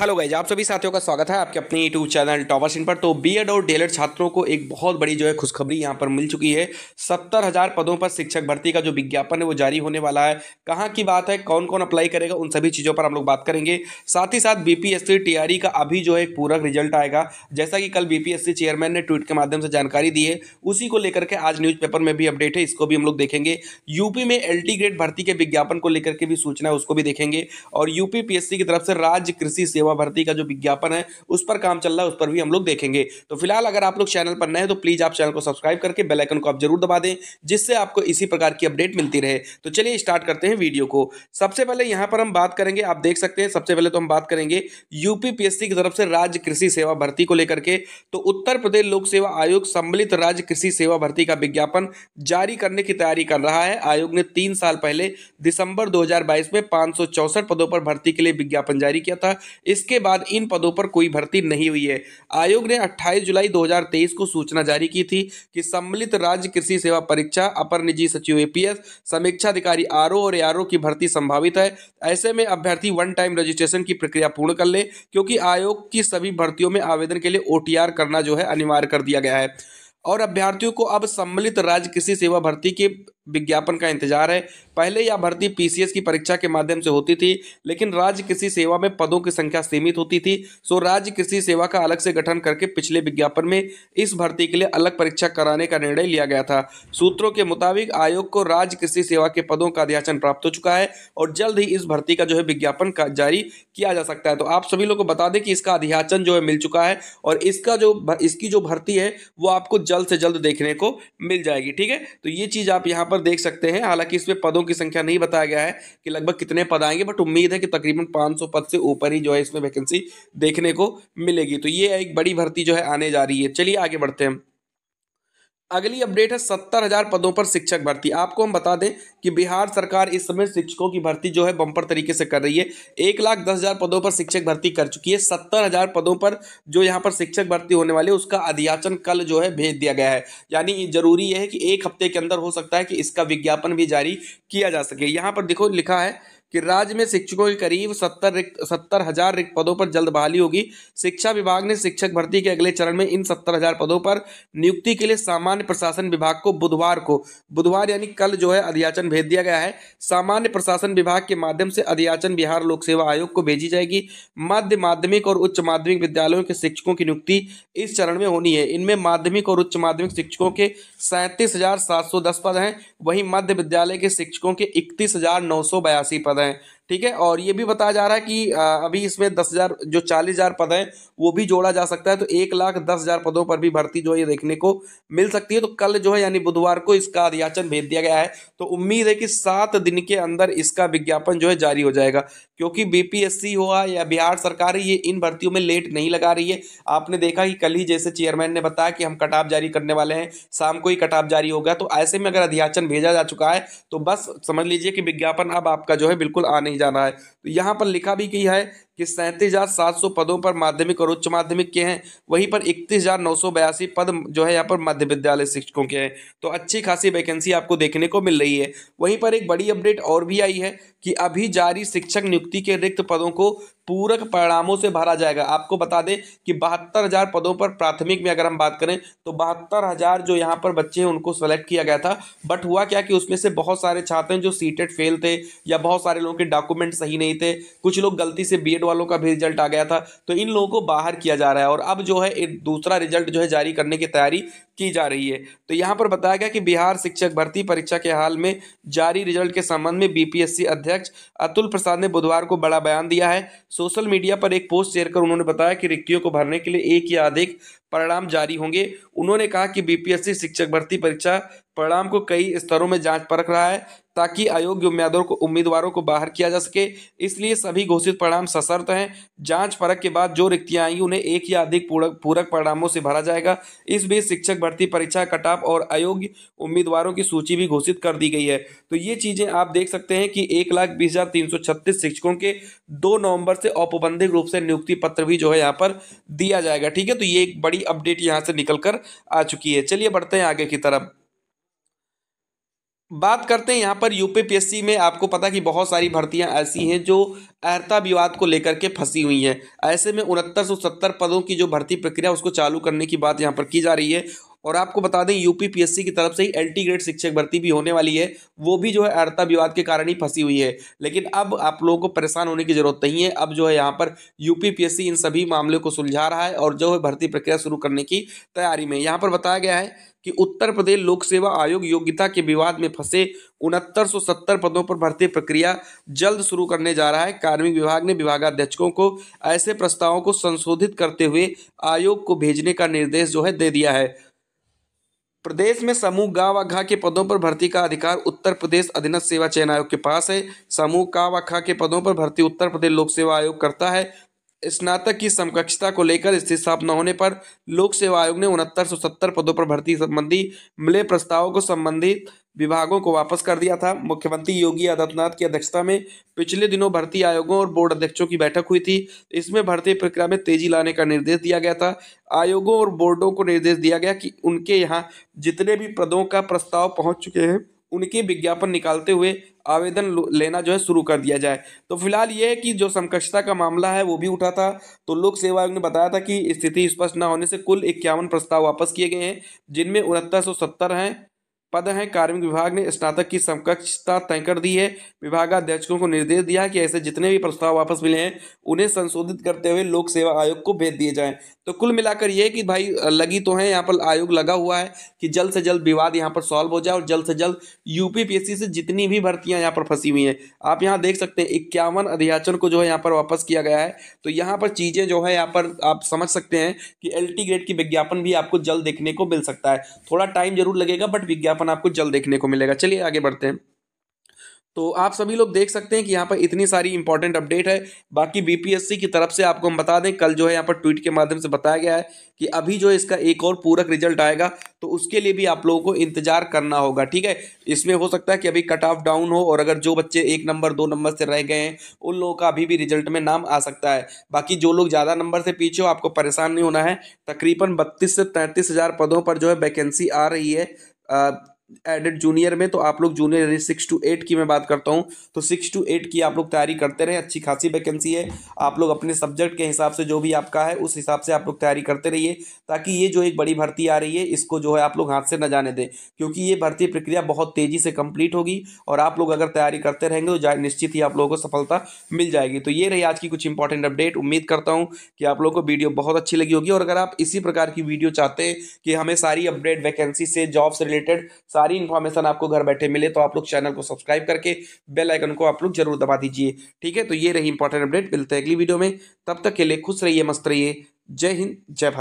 hello guys आप सभी साथियों का स्वागत है आपके अपने यूट्यूब चैनल टॉवर सिंह पर तो बीएड और डेलेट छात्रों को एक बहुत बड़ी जो है खुशखबरी यहां पर मिल चुकी है सत्तर हजार पदों पर शिक्षक भर्ती का जो विज्ञापन है वो जारी होने वाला है कहां की बात है कौन कौन अप्लाई करेगा उन सभी चीज़ों पर हम लोग बात करेंगे साथ ही साथ बीपीएससी टीआरई e का अभी जो है पूरक रिजल्ट आएगा जैसा कि कल बीपीएससी चेयरमैन ने ट्वीट के माध्यम से जानकारी दी है उसी को लेकर के आज न्यूज में भी अपडेट है इसको भी हम लोग देखेंगे यूपी में एल ग्रेड भर्ती के विज्ञापन को लेकर के भी सूचना है उसको भी देखेंगे और यूपी की तरफ से राज्य कृषि सेवा सेवा भर्ती का जो विज्ञापन है उस पर काम चल रहा है उस पर भी हम लोग देखेंगे तो फिलहाल अगर आप लोग चैनल पर नए हैं तो प्लीज़ आप चैनल को सब्सक्राइब करके बेलाइकन को आप जरूर दबा दें जिससे आपको इसी प्रकार की अपडेट मिलती रहे तो चलिए स्टार्ट करते हैं वीडियो को सबसे पहले यहां पर हम बात करेंगे आप देख सकते हैं सबसे पहले तो हम बात करेंगे यूपीपीएससी की तरफ से राज्य कृषि सेवा भर्ती को लेकर के तो उत्तर प्रदेश लोक सेवा आयोग सम्मिलित राज्य कृषि सेवा भर्ती का विज्ञापन जारी करने की तैयारी कर रहा है आयोग ने तीन साल पहले दिसंबर 2022 में पाँच पदों पर भर्ती के लिए विज्ञापन जारी किया था इस इसके बाद इन पदों पर कोई भर्ती नहीं हुई है आयोग ने 28 जुलाई 2023 को सूचना जारी की थी कि सम्मिलित राज्य कृषि सेवा परीक्षा अपर निजी सचिव एपीएस समीक्षा अधिकारी आर और ए की भर्ती संभावित है ऐसे में अभ्यर्थी वन टाइम रजिस्ट्रेशन की प्रक्रिया पूर्ण कर ले क्योंकि आयोग की सभी भर्तियों में आवेदन के लिए ओ करना जो है अनिवार्य कर दिया गया है और अभ्यर्थियों को अब सम्मिलित राज्य कृषि सेवा भर्ती के विज्ञापन का इंतजार है पहले यह भर्ती पीसीएस की परीक्षा के माध्यम से होती थी लेकिन राज्य कृषि सेवा में पदों की संख्या सीमित होती थी सो तो राज्य कृषि सेवा का अलग से गठन करके पिछले विज्ञापन में इस भर्ती के लिए अलग परीक्षा कराने का निर्णय लिया गया था सूत्रों के मुताबिक आयोग को राज्य कृषि सेवा के पदों का अध्याचन प्राप्त हो चुका है और जल्द ही इस भर्ती का जो है विज्ञापन जारी किया जा सकता है तो आप सभी लोग को बता दें कि इसका अध्याचन जो है मिल चुका है और इसका जो इसकी जो भर्ती है वो आपको जल्द से जल्द देखने को मिल जाएगी ठीक है तो ये चीज़ आप यहाँ पर देख सकते हैं हालांकि इसमें पदों की संख्या नहीं बताया गया है कि लगभग कितने पद आएंगे बट उम्मीद है कि तकरीबन 500 पद से ऊपर ही जो है इसमें वैकेंसी देखने को मिलेगी तो ये एक बड़ी भर्ती जो है आने जा रही है चलिए आगे बढ़ते हैं अगली अपडेट है सत्तर हजार पदों पर शिक्षक भर्ती आपको हम बता दें कि बिहार सरकार इस समय शिक्षकों की भर्ती जो है बम्पर तरीके से कर रही है एक लाख दस हजार पदों पर शिक्षक भर्ती कर चुकी है सत्तर हजार पदों पर जो यहाँ पर शिक्षक भर्ती होने वाले उसका अध्याचन कल जो है भेज दिया गया है यानी जरूरी यह है कि एक हफ्ते के अंदर हो सकता है कि इसका विज्ञापन भी जारी किया जा सके यहाँ पर देखो लिखा है कि राज्य में शिक्षकों के करीब सत्तर रिक्त सत्तर हजार रिक्त पदों पर जल्द बहाली होगी शिक्षा विभाग ने शिक्षक भर्ती के अगले चरण में इन सत्तर हजार पदों पर नियुक्ति के लिए सामान्य प्रशासन विभाग को बुधवार को बुधवार यानी कल जो है अध्याचन भेज दिया गया है सामान्य प्रशासन विभाग के माध्यम से अध्याचन बिहार लोक सेवा आयोग को भेजी जाएगी मध्य माध्यमिक और उच्च माध्यमिक विद्यालयों के शिक्षकों की नियुक्ति इस चरण में होनी है इनमें माध्यमिक और उच्च माध्यमिक शिक्षकों के सैंतीस पद हैं वहीं मध्य विद्यालय के शिक्षकों के इकतीस पद കൂടാതെ ठीक है और ये भी बताया जा रहा है कि अभी इसमें दस हज़ार जो चालीस हज़ार पद हैं वो भी जोड़ा जा सकता है तो एक लाख दस हज़ार पदों पर भी भर्ती जो है ये देखने को मिल सकती है तो कल जो है यानी बुधवार को इसका अध्याचन भेज दिया गया है तो उम्मीद है कि सात दिन के अंदर इसका विज्ञापन जो है जारी हो जाएगा क्योंकि बीपीएससी हुआ या बिहार सरकार ये इन भर्तियों में लेट नहीं लगा रही है आपने देखा कि कल ही जैसे चेयरमैन ने बताया कि हम कटाप जारी करने वाले हैं शाम को ही कटाप जारी होगा तो ऐसे में अगर अधियाचन भेजा जा चुका है तो बस समझ लीजिए कि विज्ञापन अब आपका जो है बिल्कुल आ नहीं जाना है तो यहाँ पर लिखा भी कि है कि सैंतीस हज़ार सात सौ पदों पर माध्यमिक और उच्च माध्यमिक के हैं वहीं पर इकतीस हज़ार नौ सौ बयासी पद जो है यहाँ पर मध्य विद्यालय शिक्षकों के हैं तो अच्छी खासी वैकेंसी आपको देखने को मिल रही है वहीं पर एक बड़ी अपडेट और भी आई है कि अभी जारी शिक्षक नियुक्ति के रिक्त पदों को पूरक परिणामों से भरा जाएगा आपको बता दें कि बहत्तर हज़ार पदों पर प्राथमिक में अगर हम बात करें तो बहत्तर हज़ार जो यहाँ पर बच्चे हैं उनको सेलेक्ट किया गया था बट हुआ क्या कि उसमें से बहुत सारे छात्र हैं जो सीटेड फेल थे या बहुत सारे लोगों के डॉक्यूमेंट सही नहीं थे कुछ लोग गलती से बी वालों का भी रिजल्ट आ गया था तो इन लोगों को बाहर किया जा रहा है और अब जो है एक दूसरा रिजल्ट जो है जारी करने की तैयारी की जा रही है तो यहाँ पर बताया गया कि बिहार शिक्षक भर्ती परीक्षा के हाल में जारी रिजल्ट के संबंध में बीपीएससी अध्यक्ष अतुल प्रसाद ने बुधवार को बड़ा बयान दिया है सोशल मीडिया पर एक पोस्ट शेयर कर उन्होंने बताया कि रिक्तियों को भरने के लिए एक या अधिक परिणाम जारी होंगे उन्होंने कहा कि बीपीएससी शिक्षक भर्ती परीक्षा परिणाम को कई स्तरों में जांच परख रहा है ताकि अयोग्य उम्मीदवारों को उम्मीदवारों को बाहर किया जा सके इसलिए सभी घोषित परिणाम सशर्त हैं जांच परख के बाद जो रिक्तियां आई उन्हें एक या अधिक पूरक पूरक परिणामों से भरा जाएगा इस बीच शिक्षक भर्ती परीक्षा कटाप और अयोग्य उम्मीदवारों की सूची भी घोषित कर दी गई है तो ये चीजें आप देख सकते हैं कि एक लाख बीस हजार तीन सौ छत्तीस शिक्षकों के दो नवंबर से औपबंधिक रूप से नियुक्ति पत्र भी जो है यहाँ पर दिया जाएगा ठीक है तो ये एक बड़ी बड़ी अपडेट यहां से निकल कर आ चुकी है चलिए बढ़ते हैं आगे की तरफ बात करते हैं यहाँ पर यूपीपीएससी में आपको पता कि बहुत सारी भर्तियाँ ऐसी हैं जो अर्ता विवाद को लेकर के फंसी हुई हैं ऐसे में उनहत्तर सौ सत्तर पदों की जो भर्ती प्रक्रिया उसको चालू करने की बात यहाँ पर की जा रही है और आपको बता दें यूपीपीएससी की तरफ से ही एल्टी ग्रेड शिक्षक भर्ती भी होने वाली है वो भी जो है अर्ता विवाद के कारण ही फंसी हुई है लेकिन अब आप लोगों को परेशान होने की जरूरत नहीं है अब जो है यहाँ पर यूपीपीएससी इन सभी मामले को सुलझा रहा है और जो है भर्ती प्रक्रिया शुरू करने की तैयारी में यहाँ पर बताया गया है कि उत्तर प्रदेश लोक सेवा आयोग योग्यता के विवाद में फंसे उनहत्तर सत्तर पदों पर भर्ती प्रक्रिया जल्द शुरू करने जा रहा है कार्मिक विभाग ने विभागाध्यक्षों को ऐसे प्रस्तावों को संशोधित करते हुए आयोग को भेजने का निर्देश जो है दे दिया है प्रदेश में समूह गा व घा के पदों पर भर्ती का अधिकार उत्तर प्रदेश अधीनस्थ सेवा चयन आयोग के पास है समूह का व खा के पदों पर भर्ती उत्तर प्रदेश लोक सेवा आयोग करता है स्नातक की समकक्षता को लेकर स्थिति साफ न होने पर लोक सेवा आयोग ने उनहत्तर पदों पर भर्ती संबंधी मिले प्रस्तावों को संबंधित विभागों को वापस कर दिया था मुख्यमंत्री योगी आदित्यनाथ की अध्यक्षता में पिछले दिनों भर्ती आयोगों और बोर्ड अध्यक्षों की बैठक हुई थी इसमें भर्ती प्रक्रिया में तेजी लाने का निर्देश दिया गया था आयोगों और बोर्डों को निर्देश दिया गया कि उनके यहाँ जितने भी पदों का प्रस्ताव पहुँच चुके हैं उनके विज्ञापन निकालते हुए आवेदन लेना जो है शुरू कर दिया जाए तो फिलहाल ये है कि जो समकक्षता का मामला है वो भी उठा था तो लोक सेवा आयोग ने बताया था कि स्थिति स्पष्ट न होने से कुल इक्यावन प्रस्ताव वापस किए गए हैं जिनमें उनहत्तर सौ सत्तर हैं पद हैं कार्मिक विभाग ने स्नातक की समकक्षता तय कर दी है विभागाध्यक्षों को निर्देश दिया कि ऐसे जितने भी प्रस्ताव वापस मिले हैं उन्हें संशोधित करते हुए लोक सेवा आयोग को भेज दिए जाएं तो कुल मिलाकर ये कि भाई लगी तो है यहाँ पर आयोग लगा हुआ है कि जल्द से जल्द विवाद यहाँ पर सॉल्व हो जाए और जल्द से जल्द यूपीपीएससी से जितनी भी भर्तियाँ यहाँ पर फंसी हुई हैं आप यहाँ देख सकते हैं इक्यावन अध्याचन को जो है यहाँ पर वापस किया गया है तो यहाँ पर चीज़ें जो है यहाँ पर आप समझ सकते हैं कि एल ग्रेड की विज्ञापन भी आपको जल्द देखने को मिल सकता है थोड़ा टाइम जरूर लगेगा बट विज्ञापन विज्ञापन आपको जल्द देखने को मिलेगा चलिए आगे बढ़ते हैं तो आप सभी लोग देख सकते हैं कि यहाँ पर इतनी सारी इंपॉर्टेंट अपडेट है बाकी बीपीएससी की तरफ से आपको हम बता दें कल जो है यहाँ पर ट्वीट के माध्यम से बताया गया है कि अभी जो इसका एक और पूरक रिजल्ट आएगा तो उसके लिए भी आप लोगों को इंतजार करना होगा ठीक है इसमें हो सकता है कि अभी कट ऑफ डाउन हो और अगर जो बच्चे एक नंबर दो नंबर से रह गए हैं उन लोगों का अभी भी रिजल्ट में नाम आ सकता है बाकी जो लोग ज़्यादा नंबर से पीछे हो आपको परेशान नहीं होना है तकरीबन बत्तीस से तैंतीस पदों पर जो है वैकेंसी आ रही है एडेड जूनियर में तो आप लोग जूनियर यानी सिक्स टू एट की मैं बात करता हूँ तो सिक्स टू एट की आप लोग तैयारी करते रहे अच्छी खासी वैकेंसी है आप लोग अपने सब्जेक्ट के हिसाब से जो भी आपका है उस हिसाब से आप लोग तैयारी करते रहिए ताकि ये जो एक बड़ी भर्ती आ रही है इसको जो है आप लोग हाथ से न जाने दें क्योंकि ये भर्ती प्रक्रिया बहुत तेज़ी से कम्प्लीट होगी और आप लोग अगर तैयारी करते रहेंगे तो निश्चित ही आप लोगों को सफलता मिल जाएगी तो ये रही आज की कुछ इंपॉर्टेंट अपडेट उम्मीद करता हूँ कि आप लोग को वीडियो बहुत अच्छी लगी होगी और अगर आप इसी प्रकार की वीडियो चाहते हैं कि हमें सारी अपडेट वैकेंसी से जॉब से रिलेटेड सारी इन्फॉर्मेशन आपको घर बैठे मिले तो आप लोग चैनल को सब्सक्राइब करके बेल आइकन को आप लोग जरूर दबा दीजिए ठीक है तो ये रही इंपॉर्टेंट अपडेट मिलते हैं अगली वीडियो में तब तक के लिए खुश रहिए मस्त रहिए जय हिंद जय भारत